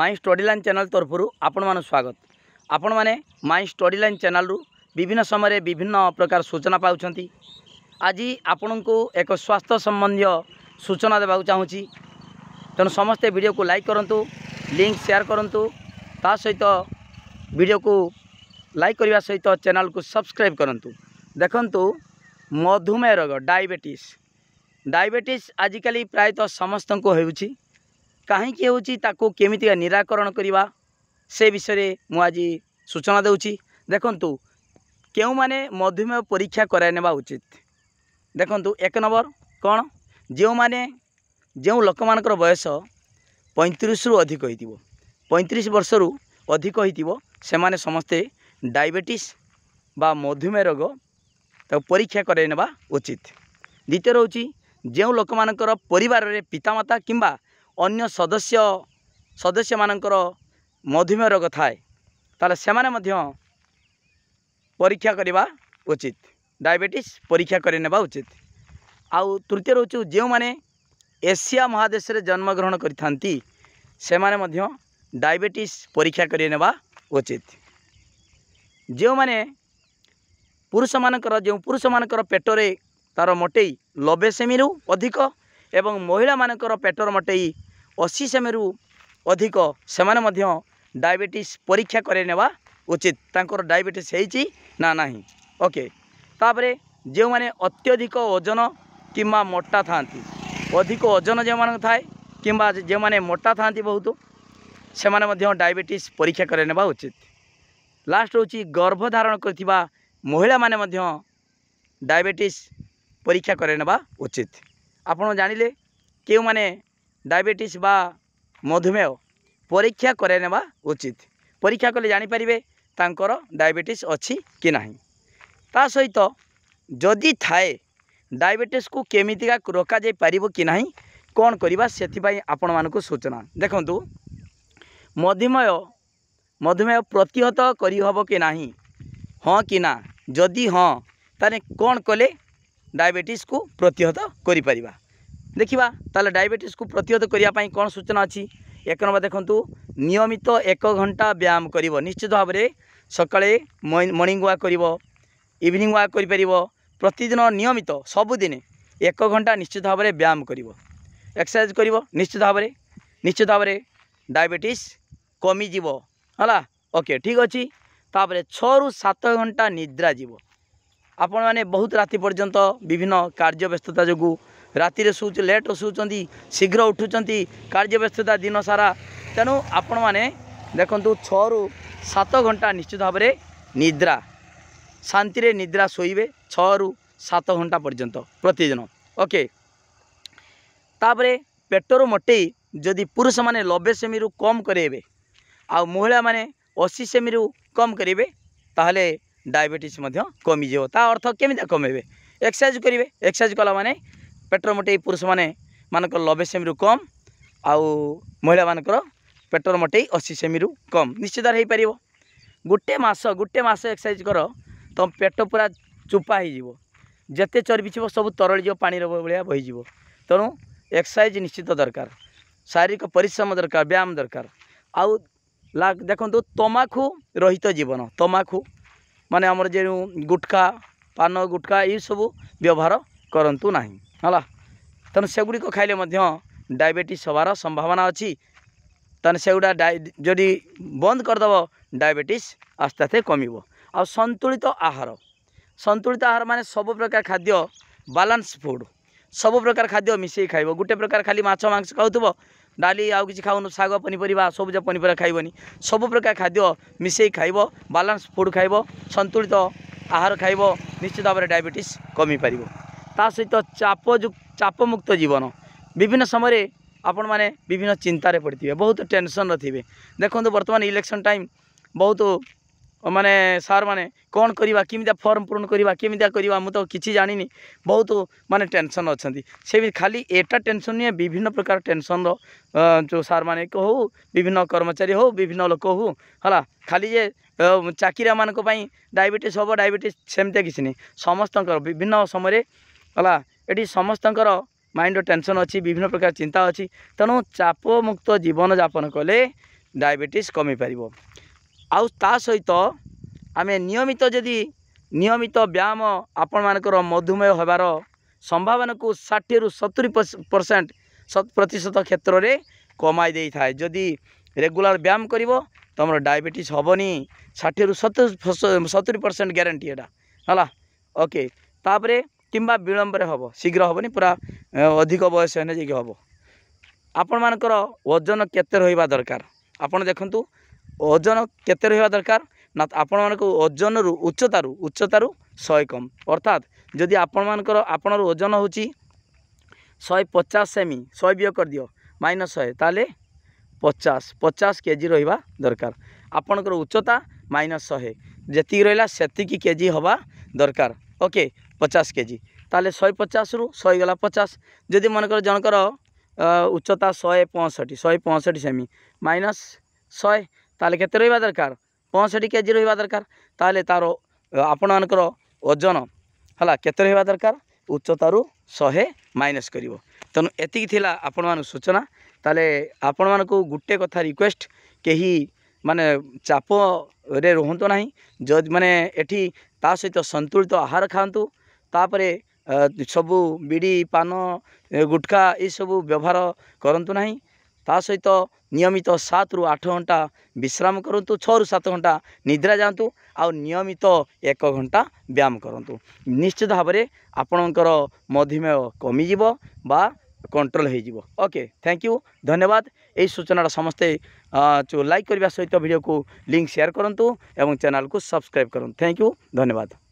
ମାଇ ଷ୍ଟଡ଼ିଲାଇନ୍ channel ତରଫରୁ ଆପଣମାନଙ୍କୁ ସ୍ୱାଗତ ଆପଣମାନେ ମାଇ ଷ୍ଟଡ଼ିଲାଇନ୍ ଚ୍ୟାନେଲରୁ ବିଭିନ୍ନ ସମୟରେ ବିଭିନ୍ନ ପ୍ରକାର ସୂଚନା ପାଉଛନ୍ତି ଆଜି ଆପଣଙ୍କୁ ଏକ ସ୍ୱାସ୍ଥ୍ୟ ସମ୍ବନ୍ଧୀୟ ସୂଚନା ଦେବାକୁ ଚାହୁଁଛି ତେଣୁ ସମସ୍ତେ ଭିଡ଼ିଓକୁ ଲାଇକ୍ କରନ୍ତୁ ଲିଙ୍କ ସେୟାର କରନ୍ତୁ ତା ସହିତ ଭିଡ଼ିଓକୁ ଲାଇକ୍ କରିବା ସହିତ ଚ୍ୟାନେଲକୁ ସବସ୍କ୍ରାଇବ୍ କରନ୍ତୁ ଦେଖନ୍ତୁ ମଧୁମେହ ରୋଗ ଡାଇବେଟିସ୍ ଡାଇବେଟିସ୍ ଆଜିକାଲି ପ୍ରାୟତଃ ସମସ୍ତଙ୍କୁ ହେଉଛି କାହିଁକି ହେଉଛି ତାକୁ କେମିତିକା ନିରାକରଣ କରିବା ସେ ବିଷୟରେ ମୁଁ ଆଜି ସୂଚନା ଦେଉଛି ଦେଖନ୍ତୁ କେଉଁମାନେ ମଧୁମେହ ପରୀକ୍ଷା କରାଇ ନେବା ଉଚିତ ଦେଖନ୍ତୁ ଏକ ନମ୍ବର କ'ଣ ଯେଉଁମାନେ ଯେଉଁ ଲୋକମାନଙ୍କର ବୟସ ପଇଁତିରିଶରୁ ଅଧିକ ହୋଇଥିବ ପଇଁତିରିଶ ବର୍ଷରୁ ଅଧିକ ହୋଇଥିବ ସେମାନେ ସମସ୍ତେ ଡାଇବେଟିସ୍ ବା ମଧୁମେହ ରୋଗ ତାକୁ ପରୀକ୍ଷା କରାଇ ନେବା ଉଚିତ ଦ୍ୱିତୀୟ ରହୁଛି ଯେଉଁ ଲୋକମାନଙ୍କର ପରିବାରରେ ପିତାମାତା କିମ୍ବା ଅନ୍ୟ ସଦସ୍ୟ ସଦସ୍ୟମାନଙ୍କର ମଧୁମେହ ରୋଗ ଥାଏ ତାହେଲେ ସେମାନେ ମଧ୍ୟ ପରୀକ୍ଷା କରିବା ଉଚିତ ଡାଇବେଟିସ୍ ପରୀକ୍ଷା କରିନେବା ଉଚିତ ଆଉ ତୃତୀୟ ରହୁଛୁ ଯେଉଁମାନେ ଏସିଆ ମହାଦେଶରେ ଜନ୍ମଗ୍ରହଣ କରିଥାନ୍ତି ସେମାନେ ମଧ୍ୟ ଡାଇବେଟିସ୍ ପରୀକ୍ଷା କରିନେବା ଉଚିତ ଯେଉଁମାନେ ପୁରୁଷମାନଙ୍କର ଯେଉଁ ପୁରୁଷମାନଙ୍କର ପେଟରେ ତା'ର ମୋଟେଇ ଲବେ ସେମିରୁ ଅଧିକ ଏବଂ ମହିଳାମାନଙ୍କର ପେଟର ମଟେଇ ଅଶୀ ସେମିରୁ ଅଧିକ ସେମାନେ ମଧ୍ୟ ଡାଇବେଟିସ୍ ପରୀକ୍ଷା କରାଇ ନେବା ଉଚିତ ତାଙ୍କର ଡାଇବେଟିସ୍ ହେଇଛି ନା ନାହିଁ ଓକେ ତାପରେ ଯେଉଁମାନେ ଅତ୍ୟଧିକ ଓଜନ କିମ୍ବା ମୋଟା ଥାଆନ୍ତି ଅଧିକ ଓଜନ ଯେଉଁମାନଙ୍କ ଥାଏ କିମ୍ବା ଯେଉଁମାନେ ମୋଟା ଥାଆନ୍ତି ବହୁତ ସେମାନେ ମଧ୍ୟ ଡାଇବେଟିସ୍ ପରୀକ୍ଷା କରାଇ ନେବା ଉଚିତ ଲାଷ୍ଟ ହେଉଛି ଗର୍ଭଧାରଣ କରିଥିବା ମହିଳାମାନେ ମଧ୍ୟ ଡାଇବେଟିସ୍ ପରୀକ୍ଷା କରାଇ ନେବା ଉଚିତ ଆପଣ ଜାଣିଲେ କେଉଁମାନେ ଡାଇବେଟିସ୍ ବା ମଧୁମେହ ପରୀକ୍ଷା କରାଇନେବା ଉଚିତ ପରୀକ୍ଷା କଲେ ଜାଣିପାରିବେ ତାଙ୍କର ଡାଇବେଟିସ୍ ଅଛି କି ନାହିଁ ତା ସହିତ ଯଦି ଥାଏ ଡାଇବେଟିସ୍କୁ କେମିତିକା ରୋକାଯାଇପାରିବ କି ନାହିଁ କ'ଣ କରିବା ସେଥିପାଇଁ ଆପଣମାନଙ୍କୁ ସୂଚନା ଦେଖନ୍ତୁ ମଧୁମେହ ମଧୁମେହ ପ୍ରତିହତ କରିହେବ କି ନାହିଁ ହଁ କି ନା ଯଦି ହଁ ତାହେଲେ କ'ଣ କଲେ ଡାଇବେଟିସ୍କୁ ପ୍ରତିହତ କରିପାରିବା ଦେଖିବା ତାହେଲେ ଡାଇବେଟିସ୍କୁ ପ୍ରତିହତ କରିବା ପାଇଁ କ'ଣ ସୂଚନା ଅଛି ଏକ ନମ୍ବର ଦେଖନ୍ତୁ ନିୟମିତ ଏକ ଘଣ୍ଟା ବ୍ୟାୟାମ କରିବ ନିଶ୍ଚିତ ଭାବରେ ସକାଳେ ମର୍ଣ୍ଣିଙ୍ଗ ୱାକ୍ କରିବ ଇଭିନିଙ୍ଗ ୱାକ୍ କରିପାରିବ ପ୍ରତିଦିନ ନିୟମିତ ସବୁଦିନେ ଏକ ଘଣ୍ଟା ନିଶ୍ଚିତ ଭାବରେ ବ୍ୟାୟାମ କରିବ ଏକ୍ସରସାଇଜ୍ କରିବ ନିଶ୍ଚିତ ଭାବରେ ନିଶ୍ଚିତ ଭାବରେ ଡାଇବେଟିସ୍ କମିଯିବ ହେଲା ଓକେ ଠିକ୍ ଅଛି ତାପରେ ଛଅରୁ ସାତ ଘଣ୍ଟା ନିଦ୍ରା ଯିବ ଆପଣମାନେ ବହୁତ ରାତି ପର୍ଯ୍ୟନ୍ତ ବିଭିନ୍ନ କାର୍ଯ୍ୟ ବ୍ୟସ୍ତତା ଯୋଗୁଁ ରାତିରେ ଶୋଉ ଲେଟ୍ ଶୋଉଛନ୍ତି ଶୀଘ୍ର ଉଠୁଛନ୍ତି କାର୍ଯ୍ୟ ବ୍ୟସ୍ତତା ଦିନ ସାରା ତେଣୁ ଆପଣମାନେ ଦେଖନ୍ତୁ ଛଅରୁ ସାତ ଘଣ୍ଟା ନିଶ୍ଚିତ ଭାବରେ ନିଦ୍ରା ଶାନ୍ତିରେ ନିଦ୍ରା ଶୋଇବେ ଛଅରୁ ସାତ ଘଣ୍ଟା ପର୍ଯ୍ୟନ୍ତ ପ୍ରତିଦିନ ଓକେ ତାପରେ ପେଟରୁ ମୋଟେଇ ଯଦି ପୁରୁଷମାନେ ନବେ ସେମିରୁ କମ୍ କରେଇବେ ଆଉ ମହିଳାମାନେ ଅଶୀ ସେମିରୁ କମ୍ କରିବେ ତାହେଲେ ଡାଇବେଟିସ୍ ମଧ୍ୟ କମିଯିବ ତା ଅର୍ଥ କେମିତି କମେଇବେ ଏକ୍ସରସାଇଜ୍ କରିବେ ଏକ୍ସରସାଇଜ୍ କଲା ମାନେ ପେଟ ମୋଟେଇ ପୁରୁଷମାନେ ମାନଙ୍କର ନବେ ସେମିରୁ କମ୍ ଆଉ ମହିଳାମାନଙ୍କର ପେଟର ମୋଟେଇ ଅଶୀ ସେମିରୁ କମ୍ ନିଶ୍ଚିତ ହୋଇପାରିବ ଗୋଟେ ମାସ ଗୋଟେ ମାସ ଏକ୍ସରସାଇଜ୍ କର ତୁମ ପେଟ ପୁରା ଚୋପା ହୋଇଯିବ ଯେତେ ଚର୍ବି ଥିବ ସବୁ ତରଳିଯିବ ପାଣିର ଭଳିଆ ବହିଯିବ ତେଣୁ ଏକ୍ସରସାଇଜ୍ ନିଶ୍ଚିତ ଦରକାର ଶାରୀରିକ ପରିଶ୍ରମ ଦରକାର ବ୍ୟାୟାମ ଦରକାର ଆଉ ଦେଖନ୍ତୁ ତମାଖୁ ରହିତ ଜୀବନ ତମାଖୁ ମାନେ ଆମର ଯେଉଁ ଗୁଟ୍କା ପାନ ଗୁଟ୍କା ଏଇସବୁ ବ୍ୟବହାର କରନ୍ତୁ ନାହିଁ ହେଲା ତେଣୁ ସେଗୁଡ଼ିକ ଖାଇଲେ ମଧ୍ୟ ଡାଇବେଟିସ୍ ହେବାର ସମ୍ଭାବନା ଅଛି ତେଣୁ ସେଗୁଡ଼ା ଯଦି ବନ୍ଦ କରିଦେବ ଡାଇବେଟିସ୍ ଆସ୍ତେ ଆସ୍ତେ କମିବ ଆଉ ସନ୍ତୁଳିତ ଆହାର ସନ୍ତୁଳିତ ଆହାର ମାନେ ସବୁ ପ୍ରକାର ଖାଦ୍ୟ ବାଲାନ୍ସ ଫୁଡ଼୍ ସବୁ ପ୍ରକାର ଖାଦ୍ୟ ମିଶାଇ ଖାଇବ ଗୋଟେ ପ୍ରକାର ଖାଲି ମାଛ ମାଂସ ଖାଉଥିବ ଡାଲି ଆଉ କିଛି ଖାଉନ ଶାଗ ପନିପରିବା ସବୁଜ ପନିପରିବା ଖାଇବନି ସବୁ ପ୍ରକାର ଖାଦ୍ୟ ମିଶାଇ ଖାଇବ ବାଲାନ୍ସ ଫୁଡ଼୍ ଖାଇବ ସନ୍ତୁଳିତ ଆହାର ଖାଇବ ନିଶ୍ଚିତ ଭାବରେ ଡାଇବେଟିସ୍ କମିପାରିବ ତା ସହିତ ଚାପ ଚାପମୁକ୍ତ ଜୀବନ ବିଭିନ୍ନ ସମୟରେ ଆପଣମାନେ ବିଭିନ୍ନ ଚିନ୍ତାରେ ପଡ଼ିଥିବେ ବହୁତ ଟେନସନ୍ରେ ଥିବେ ଦେଖନ୍ତୁ ବର୍ତ୍ତମାନ ଇଲେକ୍ସନ୍ ଟାଇମ୍ ବହୁତ ମାନେ ସାର୍ମାନେ କ'ଣ କରିବା କେମିତିଆ ଫର୍ମ ପୂରଣ କରିବା କେମିତିଆ କରିବା ମୁଁ ତ କିଛି ଜାଣିନି ବହୁତ ମାନେ ଟେନସନ୍ ଅଛନ୍ତି ସେ ବି ଖାଲି ଏଟା ଟେନସନ୍ ନୁହେଁ ବିଭିନ୍ନ ପ୍ରକାର ଟେନସନ୍ର ଯେଉଁ ସାର୍ମାନେ ହେଉ ବିଭିନ୍ନ କର୍ମଚାରୀ ହେଉ ବିଭିନ୍ନ ଲୋକ ହେଉ ହେଲା ଖାଲି ଯେ ଚାକିରିଆମାନଙ୍କ ପାଇଁ ଡାଇବେଟିସ୍ ହେବ ଡାଇବେଟିସ୍ ସେମିତିଆ କିଛି ନାହିଁ ସମସ୍ତଙ୍କର ବିଭିନ୍ନ ସମୟରେ ହେଲା ଏଠି ସମସ୍ତଙ୍କର ମାଇଣ୍ଡର ଟେନସନ୍ ଅଛି ବିଭିନ୍ନ ପ୍ରକାର ଚିନ୍ତା ଅଛି ତେଣୁ ଚାପମୁକ୍ତ ଜୀବନଯାପନ କଲେ ଡାଇବେଟିସ୍ କମିପାରିବ ଆଉ ତା ସହିତ ଆମେ ନିୟମିତ ଯଦି ନିୟମିତ ବ୍ୟାୟାମ ଆପଣମାନଙ୍କର ମଧୁମେହ ହେବାର ସମ୍ଭାବନାକୁ ଷାଠିଏରୁ ସତୁରି ପରସେଣ୍ଟ ପ୍ରତିଶତ କ୍ଷେତ୍ରରେ କମାଇ ଦେଇଥାଏ ଯଦି ରେଗୁଲାର ବ୍ୟାୟାମ କରିବ ତୁମର ଡାଇବେଟିସ୍ ହେବନି ଷାଠିଏରୁ ସତୁରି ସତୁରି ପରସେଣ୍ଟ ଗ୍ୟାରେଣ୍ଟି ଏଇଟା ହେଲା ଓକେ ତାପରେ କିମ୍ବା ବିଳମ୍ବରେ ହେବ ଶୀଘ୍ର ହେବନି ପୁରା ଅଧିକ ବୟସ ହେଲେ ଯାଇକି ହେବ ଆପଣମାନଙ୍କର ଓଜନ କେତେ ରହିବା ଦରକାର ଆପଣ ଦେଖନ୍ତୁ ଓଜନ କେତେ ରହିବା ଦରକାର ନା ଆପଣମାନଙ୍କୁ ଓଜନରୁ ଉଚ୍ଚତାରୁ ଉଚ୍ଚତାରୁ ଶହେ କମ୍ ଅର୍ଥାତ୍ ଯଦି ଆପଣମାନଙ୍କର ଆପଣର ଓଜନ ହେଉଛି ଶହେ ପଚାଶ ସେମି ଶହେ ବିୟ କରିଦିଅ ମାଇନସ୍ ଶହେ ତାହେଲେ ପଚାଶ ପଚାଶ କେଜି ରହିବା ଦରକାର ଆପଣଙ୍କର ଉଚ୍ଚତା ମାଇନସ୍ ଶହେ ଯେତିକି ରହିଲା ସେତିକି କେଜି ହେବା ଦରକାର ଓକେ ପଚାଶ କେଜି ତାହେଲେ ଶହେ ପଚାଶରୁ ଶହେ ଗଲା ପଚାଶ ଯଦି ମନେକର ଜଣଙ୍କର ଉଚ୍ଚତା ଶହେ ପଞ୍ଚଷଠି ଶହେ ପଞ୍ଚଷଠି ସେମି ମାଇନସ୍ ଶହେ তাহলে কেতে রহবা দরকার পঁয়ষঠি কেজি রহবা দরকার তাহলে তার ଆପଣମାନଙ୍କର ଓଜନ ହେଲା କେତେ ରହିବା ଦରକାର ଉଚ୍ଚତାରୁ ଶହେ ମାଇନସ୍ କରିବ ତେଣୁ ଏତିକି ଥିଲା ଆପଣମାନଙ୍କୁ ସୂଚନା ତାହେଲେ ଆପଣମାନଙ୍କୁ ଗୋଟେ କଥା ରିକ୍ୱେଷ୍ଟ କେହି ମାନେ ଚାପରେ ରୁହନ୍ତୁ ନାହିଁ ଯଦି ମାନେ ଏଠି ତା ସହିତ ସନ୍ତୁଳିତ ଆହାର ଖାଆନ୍ତୁ ତାପରେ ସବୁ ବିଡ଼ି ପାନ ଗୁଟଖା ଏସବୁ ବ୍ୟବହାର କରନ୍ତୁ ନାହିଁ ତା ସହିତ ନିୟମିତ ସାତରୁ ଆଠ ଘଣ୍ଟା ବିଶ୍ରାମ କରନ୍ତୁ ଛଅରୁ ସାତ ଘଣ୍ଟା ନିଦ୍ରା ଯାଆନ୍ତୁ ଆଉ ନିୟମିତ ଏକ ଘଣ୍ଟା ବ୍ୟାୟାମ କରନ୍ତୁ ନିଶ୍ଚିତ ଭାବରେ ଆପଣଙ୍କର ମଧୁମେହ କମିଯିବ ବା କଣ୍ଟ୍ରୋଲ ହୋଇଯିବ ଓକେ ଥ୍ୟାଙ୍କ ୟୁ ଧନ୍ୟବାଦ ଏହି ସୂଚନାଟା ସମସ୍ତେ ଲାଇକ୍ କରିବା ସହିତ ଭିଡ଼ିଓକୁ ଲିଙ୍କ୍ ସେୟାର କରନ୍ତୁ ଏବଂ ଚ୍ୟାନେଲକୁ ସବସ୍କ୍ରାଇବ୍ କରନ୍ତୁ ଥ୍ୟାଙ୍କ ୟୁ ଧନ୍ୟବାଦ